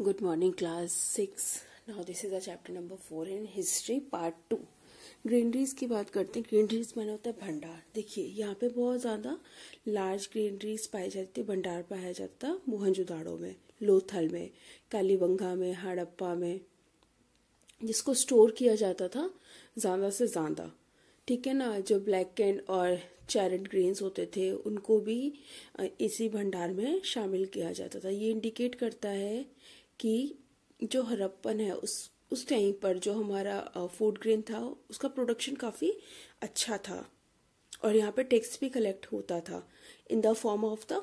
good morning class six now this is the chapter number four in history part two granaries की बात करते हैं greeneries मैंने होता है भंडार देखिए यहाँ पे बहुत ज़्यादा लार्ज ग्रीनरीज पाई जाती है भंडार पाया जाता मोहनजुदाड़ो में लोथल में कालीबंगा में हड़प्पा में जिसको स्टोर किया जाता था ज़्यादा से ज़्यादा ठीक है ना जो ब्लैक एंड और चैरेट ग्रेन्स होते थे उनको भी इसी भंडार में शामिल किया जाता था ये इंडिकेट करता है कि जो हरप्पन है उस उस टाइम पर जो हमारा फूड ग्रेन था उसका प्रोडक्शन काफ़ी अच्छा था और यहाँ पे टैक्स भी कलेक्ट होता था in the form of the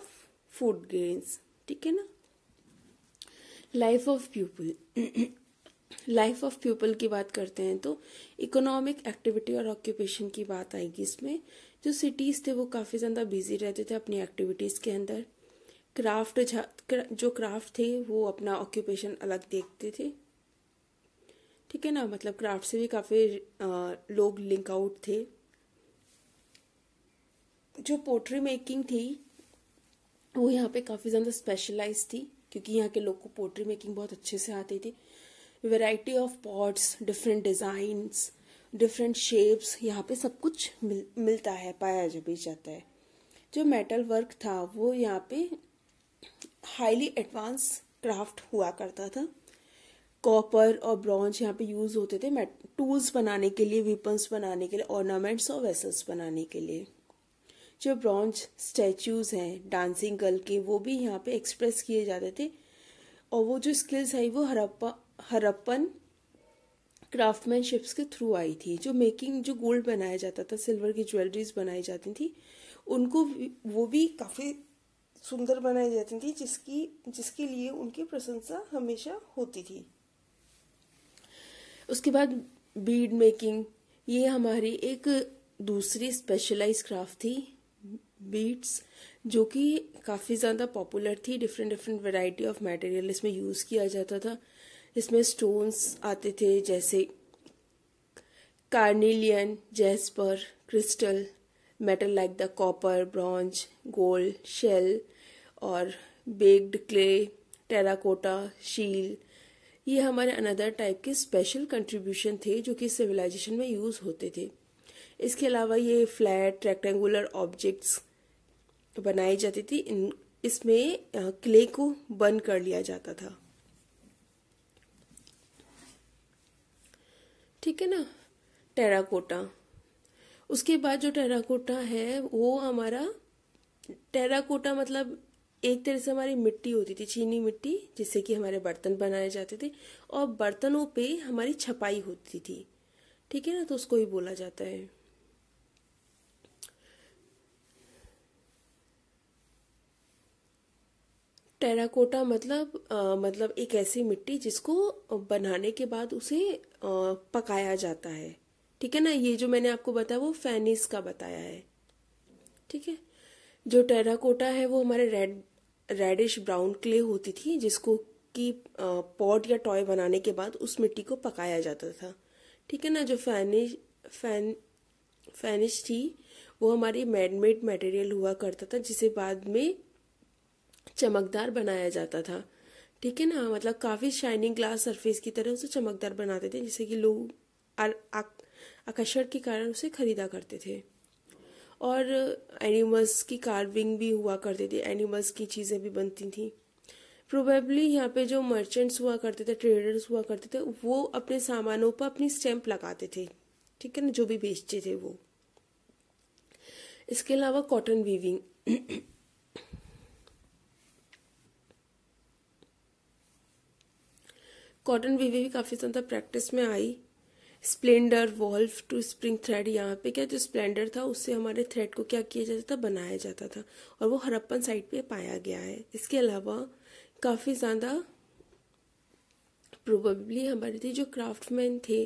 food grains ठीक है ना life of people life of people की बात करते हैं तो इकोनॉमिक एक्टिविटी और ऑक्यूपेशन की बात आएगी इसमें जो सिटीज़ थे वो काफ़ी ज़्यादा बिजी रहते थे अपनी एक्टिविटीज़ के अंदर क्राफ्ट जो क्राफ्ट थे वो अपना ऑक्यूपेशन अलग देखते थे ठीक है ना मतलब क्राफ्ट से भी काफ़ी लोग लिंक आउट थे जो पोट्री मेकिंग थी वो यहाँ पे काफ़ी ज़्यादा स्पेशलाइज थी क्योंकि यहाँ के लोग को पोट्री मेकिंग बहुत अच्छे से आती थी variety of pots different designs different shapes यहाँ पे सब कुछ मिल, मिलता है पाया जा भी जाता है जो मेटल वर्क था वो यहाँ पे हाईली एडवांस क्राफ्ट हुआ करता था कॉपर और ब्रॉन्ज यहाँ पे यूज होते थे टूल्स बनाने के लिए वेपन्स बनाने के लिए ऑर्नामेंट्स और वेसल्स बनाने के लिए जो ब्रॉन्ज स्टैचूज हैं डांसिंग गर्ल के वो भी यहाँ पे एक्सप्रेस किए जाते थे और वो जो स्किल्स आई वो हरप्पा हरप्पन क्राफ्टमैनशिप्स के थ्रू आई थी जो मेकिंग जो गोल्ड बनाया जाता था सिल्वर की ज्वेलरीज बनाई जाती थी उनको वो भी काफ़ी सुंदर बनाई जाती थी जिसकी जिसके लिए उनकी प्रशंसा हमेशा होती थी उसके बाद बीड मेकिंग ये हमारी एक दूसरी स्पेशलाइज क्राफ्ट थी बीड्स जो कि काफ़ी ज़्यादा पॉपुलर थी different different variety of material इसमें यूज़ किया जाता था इसमें स्टोन्स आते थे जैसे carnelian jasper crystal metal like the copper bronze gold shell और बेक्ड क्ले टेराकोटा शील ये हमारे अनदर टाइप के स्पेशल कंट्रीब्यूशन थे जो कि सिविलाइजेशन में यूज़ होते थे इसके अलावा ये फ्लैट रेक्टेंगुलर ऑब्जेक्ट्स बनाई जाती थी इन इसमें क्ले को बर्न कर लिया जाता था ठीक है ना टेराकोटा उसके बाद जो टेराकोटा है वो हमारा टेराकोटा मतलब एक तरह से हमारी मिट्टी होती थी चीनी मिट्टी जिससे कि हमारे बर्तन बनाए जाते थे और बर्तनों पे हमारी छपाई होती थी ठीक है ना तो उसको ही बोला जाता है टेराकोटा मतलब आ, मतलब एक ऐसी मिट्टी जिसको बनाने के बाद उसे आ, पकाया जाता है ठीक है ना ये जो मैंने आपको बताया वो फैनिस का बताया है ठीक है जो टेराकोटा है वो हमारे रेड रेडिश ब्राउन क्ले होती थी जिसको कि पॉट या टॉय बनाने के बाद उस मिट्टी को पकाया जाता था ठीक है ना जो फैनिश फैन फैनिश थी वो हमारी मैडमेड मटेरियल हुआ करता था जिसे बाद में चमकदार बनाया जाता था ठीक है ना मतलब काफ़ी शाइनिंग ग्लास सरफेस की तरह उसे चमकदार बनाते थे जिससे कि लोग आकर्षण के कारण उसे खरीदा करते थे और एनिमल्स की कार्विंग भी हुआ करती थी एनिमल्स की चीज़ें भी बनती थी प्रोबेबली यहाँ पे जो मर्चेंट्स हुआ करते थे ट्रेडर्स हुआ करते थे वो अपने सामानों पर अपनी स्टैंप लगाते थे ठीक है ना जो भी बेचते थे वो इसके अलावा कॉटन वीविंग कॉटन वीविंग भी काफ़ी ज़्यादा प्रैक्टिस में आई spindle whorl to spin thread यहाँ पे क्या जो स्प्लेंडर था उससे हमारे थ्रेड को क्या किया जाता था बनाया जाता था और वो हरप्पन साइड पे पाया गया है इसके अलावा काफ़ी ज़्यादा प्रोबेबली हमारे थे जो क्राफ्टमैन थे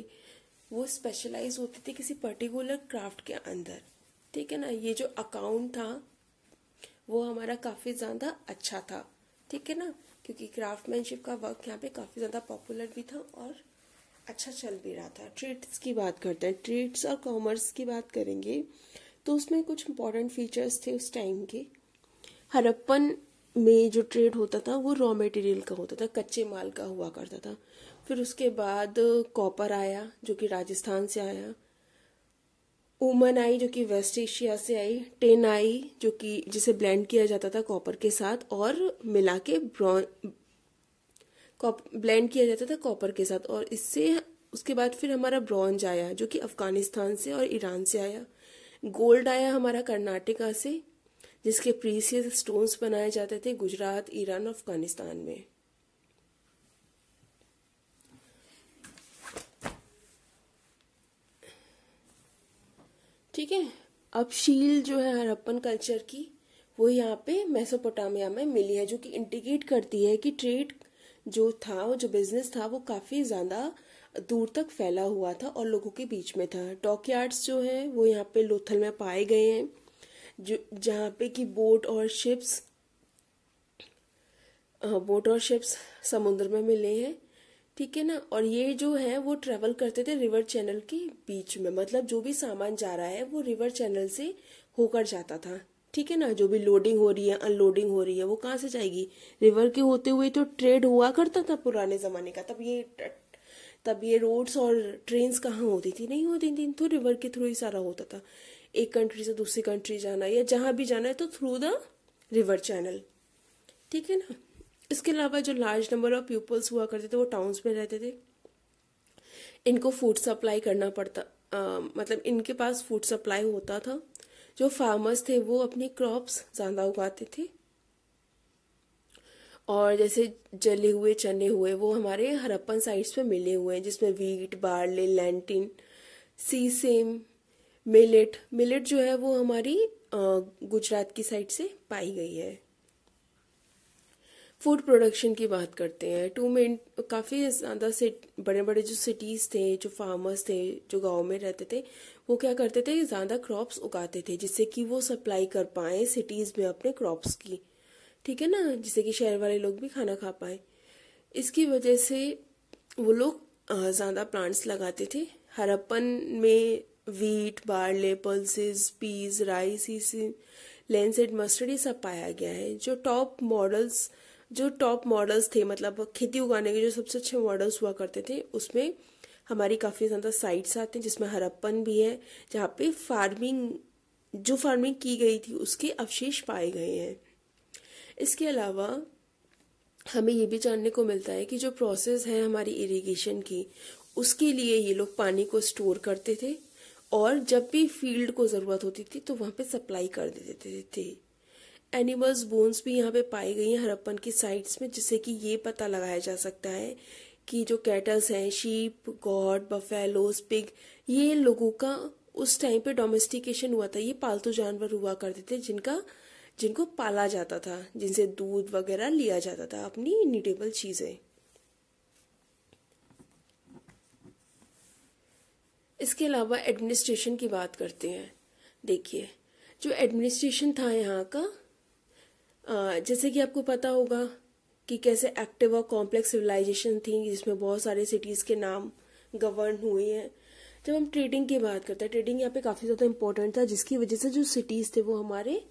वो स्पेशलाइज होते थे किसी पर्टिकुलर क्राफ्ट के अंदर ठीक है ना ये जो अकाउंट था वो हमारा काफ़ी ज़्यादा अच्छा था ठीक है ना क्योंकि क्राफ्टमैनशिप का वर्क यहाँ पे काफ़ी ज़्यादा पॉपुलर भी था और अच्छा चल भी रहा था ट्रेड्स की बात करते हैं ट्रेड्स और कॉमर्स की बात करेंगे तो उसमें कुछ इंपॉर्टेंट फीचर्स थे उस टाइम के हरप्पन में जो ट्रेड होता था वो रॉ मटेरियल का होता था कच्चे माल का हुआ करता था फिर उसके बाद कॉपर आया जो कि राजस्थान से आया ओमन आई जो कि वेस्ट एशिया से आई टेन आई जो कि जिसे ब्लेंड किया जाता था कॉपर के साथ और मिला के ब्लेंड किया जाता था कॉपर के साथ और इससे उसके बाद फिर हमारा ब्रॉन्ज आया जो कि अफगानिस्तान से और ईरान से आया गोल्ड आया हमारा कर्नाटका से जिसके प्रीसियस स्टोन्स बनाए जाते थे गुजरात ईरान और अफगानिस्तान में ठीक है अब शील जो है हरप्पन कल्चर की वो यहाँ पे मेसोपोटामिया में मिली है जो कि इंडिकेट करती है कि ट्रेड जो था वो जो बिजनेस था वो काफ़ी ज़्यादा दूर तक फैला हुआ था और लोगों के बीच में था डॉक यार्ड्स जो है वो यहाँ पे लोथल में पाए गए हैं जो जहाँ पे कि बोट और शिप्स बोट और शिप्स समुद्र में मिले हैं ठीक है ना और ये जो है वो ट्रेवल करते थे रिवर चैनल के बीच में मतलब जो भी सामान जा रहा है वो रिवर चैनल से होकर जाता था ठीक है ना जो भी लोडिंग हो रही है अनलोडिंग हो रही है वो कहाँ से जाएगी रिवर के होते हुए तो ट्रेड हुआ करता था पुराने जमाने का तब ये तब ये रोड्स और ट्रेन्स कहाँ होती थी नहीं होती थी तो रिवर के थ्रू ही सारा होता था एक कंट्री से दूसरी कंट्री जाना या जहाँ भी जाना है तो थ्रू द रिवर चैनल ठीक है ना इसके अलावा जो लार्ज नंबर ऑफ पीपल्स हुआ करते थे वो टाउन्स में रहते थे इनको फूड सप्लाई करना पड़ता आ, मतलब इनके पास फूड सप्लाई होता था जो फार्मर्स थे वो अपनी क्रॉप्स ज़्यादा उगाते थे और जैसे जले हुए चने हुए वो हमारे हरप्पन साइड्स पे मिले हुए हैं जिसमें wheat barley lentil sesame millet millet जो है वो हमारी गुजरात की साइड से पाई गई है फूड प्रोडक्शन की बात करते हैं टू मेन काफ़ी ज़्यादा से बड़े बड़े जो सिटीज़ थे जो फार्मर्स थे जो गांव में रहते थे वो क्या करते थे ज़्यादा क्रॉप्स उगाते थे जिससे कि वो सप्लाई कर पाए सिटीज़ में अपने क्रॉप्स की ठीक है ना जिससे कि शहर वाले लोग भी खाना खा पाए इसकी वजह से वो लोग ज़्यादा प्लांट्स लगाते थे हरप्पन में wheat barley pulses peas rice इसी लेंसेड मस्टर्ड ये सब पाया गया है जो टॉप मॉडल्स जो टॉप मॉडल्स थे मतलब खेती उगाने के जो सबसे अच्छे मॉडल्स हुआ करते थे उसमें हमारी काफ़ी ज़्यादा साइट्स आते हैं जिसमें हरप्पन भी है जहाँ पे फार्मिंग जो फार्मिंग की गई थी उसके अवशेष पाए गए हैं इसके अलावा हमें ये भी जानने को मिलता है कि जो प्रोसेस है हमारी इरिगेशन की उसके लिए ये लोग पानी को स्टोर करते थे और जब भी फील्ड को ज़रूरत होती थी तो वहाँ पे सप्लाई कर देते थे एनिमल्स बोन्स भी यहाँ पे पाई गई हैं हरप्पन की साइट्स में जिससे कि ये पता लगाया जा सकता है की जो कैटल्स हैं शीप गॉड बफेलोस पिग ये लोगों का उस टाइम पे डोमेस्टिकेशन हुआ था ये पालतू जानवर हुआ करते थे जिनका जिनको पाला जाता था जिनसे दूध वगैरह लिया जाता था अपनी नीडेबल चीज़ें इसके अलावा एडमिनिस्ट्रेशन की बात करते हैं देखिए जो एडमिनिस्ट्रेशन था यहाँ का जैसे कि आपको पता होगा कि कैसे एक्टिव और कॉम्प्लेक्स सिविलाइजेशन थी जिसमें बहुत सारे सिटीज़ के नाम गवर्न हुए हैं जब हम ट्रेडिंग की बात करते हैं ट्रेडिंग यहाँ पे काफ़ी ज़्यादा इम्पोर्टेंट था जिसकी वजह से जो सिटीज़ थे वो हमारे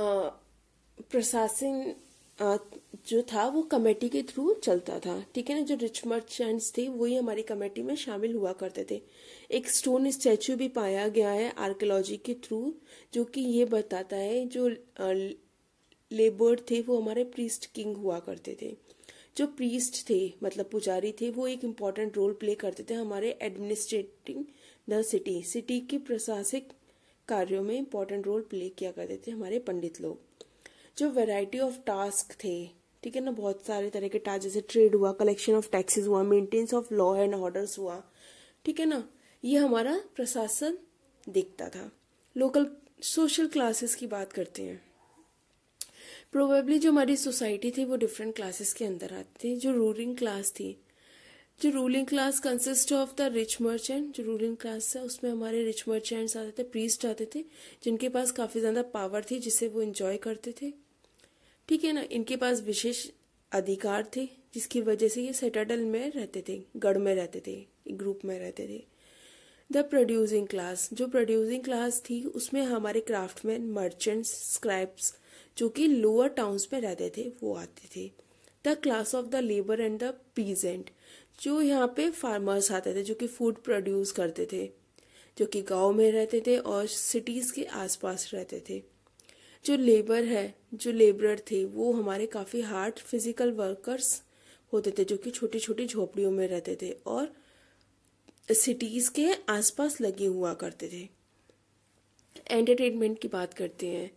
प्रशासन जो था वो कमेटी के थ्रू चलता था ठीक है ना जो रिच मर्चेंट्स थे वही हमारी कमेटी में शामिल हुआ करते थे एक स्टोन स्टैचू भी पाया गया है आर्कोलॉजी के थ्रू जो कि ये बताता है जो लेबर थे वो हमारे प्रीस्ट किंग हुआ करते थे जो प्रीस्ट थे मतलब पुजारी थे वो एक इम्पॉर्टेंट रोल प्ले करते थे हमारे एडमिनिस्ट्रेटिंग द सिटी सिटी के प्रशासनिक कार्यों में इम्पॉर्टेंट रोल प्ले किया करते थे हमारे पंडित लोग जो वैरायटी ऑफ टास्क थे ठीक है ना बहुत सारे तरह के टास्क जैसे ट्रेड हुआ कलेक्शन ऑफ टैक्सेस हुआ maintenance of law and orders हुआ ठीक है ना ये हमारा प्रशासन देखता था लोकल सोशल क्लासेस की बात करते हैं प्रोबेबली जो हमारी सोसाइटी थी वो डिफरेंट क्लासेस के अंदर आती थी जो रूलिंग क्लास थी जो ruling class consist of the rich merchant जो रूलिंग क्लास है उसमें हमारे रिच मर्चेंट्स आते थे प्रीस्ट आते थे जिनके पास काफ़ी ज़्यादा पावर थी जिसे वो इंजॉय करते थे ठीक है ना इनके पास विशेष अधिकार थे जिसकी वजह से ये सेटाडल में रहते थे गढ़ में रहते थे ग्रुप में रहते थे द प्रोड्यूसिंग क्लास जो प्रोड्यूसिंग क्लास थी उसमें हमारे क्राफ्टमैन मर्चेंट्स स्क्राइब्स जो कि लोअर टाउन्स में रहते थे वो आते थे the class of the labour and the peasant जो यहाँ पे फार्मर्स आते थे जो कि फूड प्रोड्यूस करते थे जो कि गांव में रहते थे और सिटीज़ के आसपास रहते थे जो लेबर है जो लेबरर थे वो हमारे काफ़ी हार्ड फिजिकल वर्कर्स होते थे जो कि छोटी छोटी झोपड़ियों में रहते थे और सिटीज़ के आसपास लगे हुआ करते थे एंटरटेनमेंट की बात करते हैं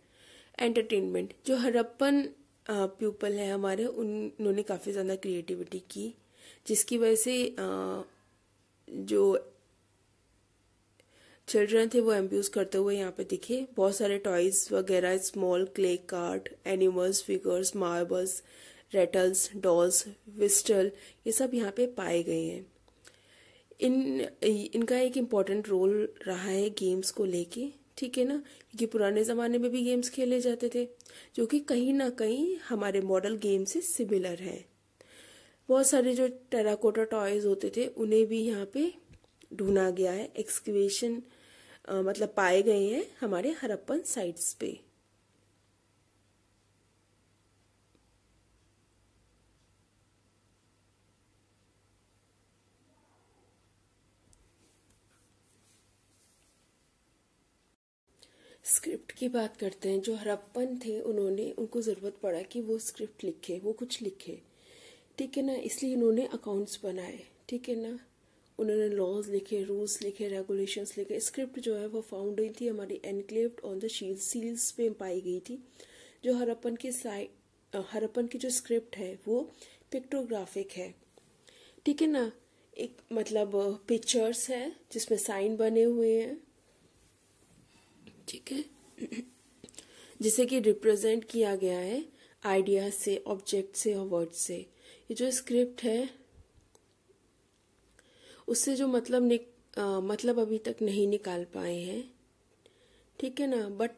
एंटरटेनमेंट जो हरप्पन पीपल हैं हमारे उन्होंने काफ़ी ज़्यादा क्रिएटिविटी की जिसकी वजह से जो चिल्ड्रन थे वो एम्ब्यूज करते हुए यहाँ पे दिखे बहुत सारे टॉयज वगैरह small clay cart animals figures marbles rattles dolls whistle ये सब यहाँ पे पाए गए हैं इन इनका एक इम्पॉर्टेंट रोल रहा है गेम्स को लेके ठीक है ना क्योंकि पुराने ज़माने में भी गेम्स खेले जाते थे जो कि कहीं ना कहीं हमारे मॉडल गेम से सिमिलर हैं बहुत सारे जो टेराकोटा टॉयज होते थे उन्हें भी यहाँ पे ढूंढा गया है एक्सक्यूएशन मतलब पाए गए हैं हमारे हरप्पन साइट्स पे स्क्रिप्ट की बात करते हैं जो हरप्पन थे उन्होंने उनको ज़रूरत पड़ा कि वो स्क्रिप्ट लिखे वो कुछ लिखे ठीक है ना इसलिए इन्होंने अकाउंट्स बनाए ठीक है ना उन्होंने लॉज लिखे रूल्स लिखे रेगुलेशंस लिखे स्क्रिप्ट जो है वो फाउंड हुई थी हमारी enclaved on the seal seals पे पाई गई थी जो हरप्पन की साइड हरप्पन की जो स्क्रिप्ट है वो पिक्टोग्राफिक है ठीक है ना एक मतलब पिक्चर्स है जिसमें साइन बने हुए हैं ठीक है जिसे कि रिप्रेजेंट किया गया है आइडिया से ऑब्जेक्ट से और वर्ड से ये जो स्क्रिप्ट है उससे जो मतलब निक, आ, मतलब अभी तक नहीं निकाल पाए हैं ठीक है ना बट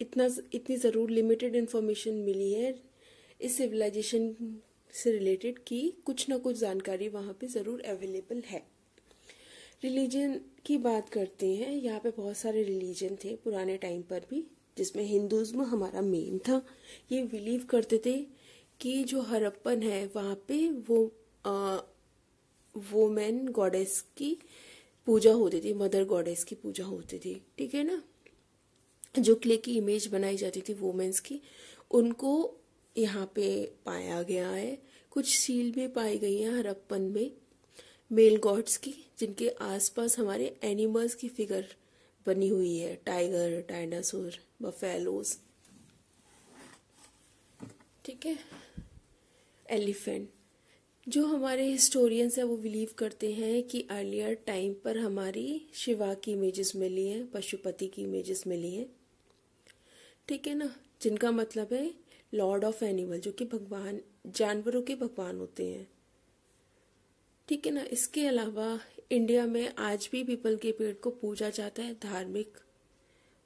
इतना इतनी ज़रूर लिमिटेड इन्फॉर्मेशन मिली है इस सिविलाइजेशन से रिलेटेड कि कुछ ना कुछ जानकारी वहां पे ज़रूर अवेलेबल है रिलीजन की बात करते हैं यहाँ पे बहुत सारे रिलीजन थे पुराने टाइम पर भी जिसमें हिंदुज्म हमारा मेन था ये बिलीव करते थे कि जो हरप्पन है वहाँ पे वो वोमेन गॉडेस की पूजा होती थी मदर गॉडेस की पूजा होती थी ठीक है ना जो क्ले की इमेज बनाई जाती थी वोमेन्स की उनको यहाँ पे पाया गया है कुछ सील भी पाई गई हैं हरप्पन में मेल गॉड्स की जिनके आसपास हमारे एनिमल्स की फिगर बनी हुई है टाइगर डायनासोर बफेलोस ठीक है एलिफेंट जो हमारे हिस्टोरियंस हैं वो बिलीव करते हैं कि अर्लियर टाइम पर हमारी शिवा की इमेजेस मिली हैं पशुपति की इमेजेस मिली हैं ठीक है ना जिनका मतलब है लॉर्ड ऑफ एनिमल जो कि भगवान जानवरों के भगवान होते हैं ठीक है ना इसके अलावा इंडिया में आज भी पीपल के पेड़ को पूजा जाता है धार्मिक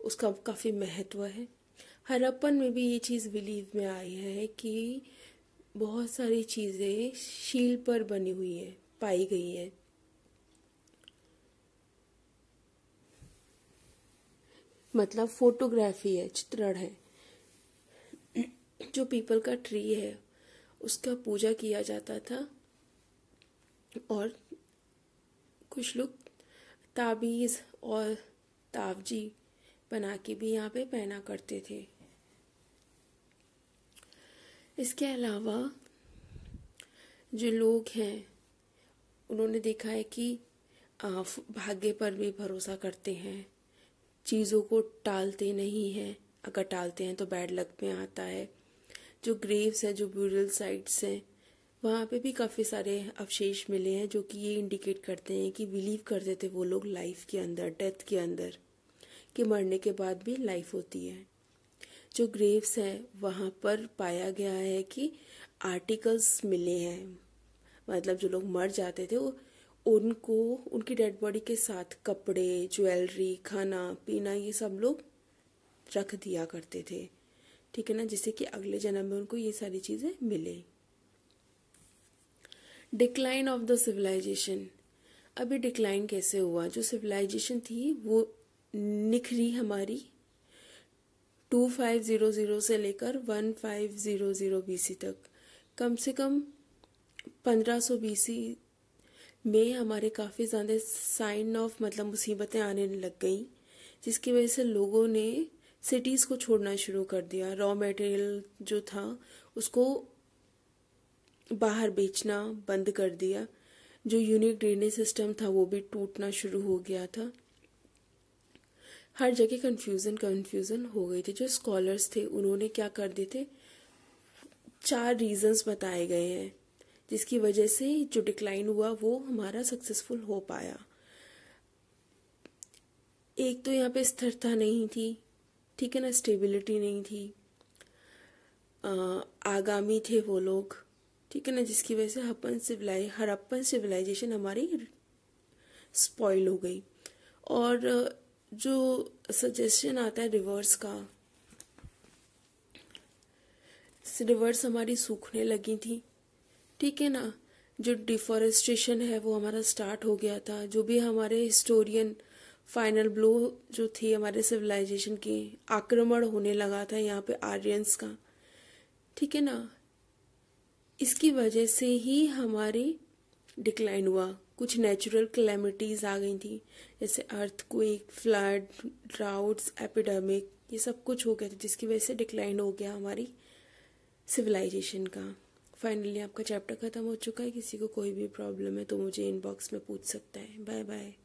उसका काफ़ी महत्व है हरप्पन में भी ये चीज़ बिलीव में आई है कि बहुत सारी चीज़ें शील पर बनी हुई हैं पाई गई हैं मतलब फोटोग्राफी है चित्रण है जो पीपल का ट्री है उसका पूजा किया जाता था और कुछ लोग ताबीज़ और तावजी बना के भी यहाँ पे पहना करते थे इसके अलावा जो लोग हैं उन्होंने देखा है कि भाग्य पर भी भरोसा करते हैं चीज़ों को टालते नहीं हैं अगर टालते हैं तो बैड लक में आता है जो ग्रेव्स हैं जो ब्यूरल साइट्स हैं वहाँ पे भी काफ़ी सारे अवशेष मिले हैं जो कि ये इंडिकेट करते हैं कि बिलीव करते थे वो लोग लाइफ के अंदर डेथ के अंदर कि मरने के बाद भी लाइफ होती है जो ग्रेव्स हैं वहाँ पर पाया गया है कि आर्टिकल्स मिले हैं मतलब जो लोग मर जाते थे वो उनको उनकी डेड बॉडी के साथ कपड़े ज्वेलरी खाना पीना ये सब लोग रख दिया करते थे ठीक है ना जिससे कि अगले जन्म में उनको ये सारी चीज़ें मिलें डिक्लाइन ऑफ द सिविलाइजेशन अभी डिक्लाइन कैसे हुआ जो सिविलाइजेशन थी वो निखरी हमारी 2500 से लेकर 1500 बीसी तक कम से कम 1500 बीसी में हमारे काफ़ी ज़्यादा साइन ऑफ मतलब मुसीबतें आने लग गई जिसकी वजह से लोगों ने सिटीज़ को छोड़ना शुरू कर दिया रॉ मटेरियल जो था उसको बाहर बेचना बंद कर दिया जो यूनिक ड्रेनेज सिस्टम था वो भी टूटना शुरू हो गया था हर जगह कंफ्यूजन कंफ्यूजन हो गई थी जो स्कॉलर्स थे उन्होंने क्या कर दिए थे चार रीजंस बताए गए हैं जिसकी वजह से जो डिक्लाइन हुआ वो हमारा सक्सेसफुल हो पाया एक तो यहाँ पे स्थिरता नहीं थी ठीक है ना स्टेबिलिटी नहीं थी आगामी थे वो लोग ठीक है ना जिसकी वजह से हपन सिविलाई हरप्पन सिविलाइजेशन हमारी स्पॉइल हो गई और जो सजेशन आता है रिवर्स का रिवर्स हमारी सूखने लगी थी ठीक है ना जो डिफॉरेस्टेशन है वो हमारा स्टार्ट हो गया था जो भी हमारे हिस्टोरियन फाइनल ब्लो जो थी हमारे सिविलाइजेशन की आक्रमण होने लगा था यहाँ पे आर्यंस का ठीक है ना इसकी वजह से ही हमारे डिक्लाइन हुआ कुछ नेचुरल क्लेमिटीज आ गई थी जैसे earthquake flood droughts epidemic ये सब कुछ हो गया था जिसकी वजह से डिक्लाइन हो गया हमारी सिविलाइजेशन का फाइनली आपका चैप्टर ख़त्म हो चुका है किसी को कोई भी प्रॉब्लम है तो मुझे इनबॉक्स में पूछ सकता है बाय बाय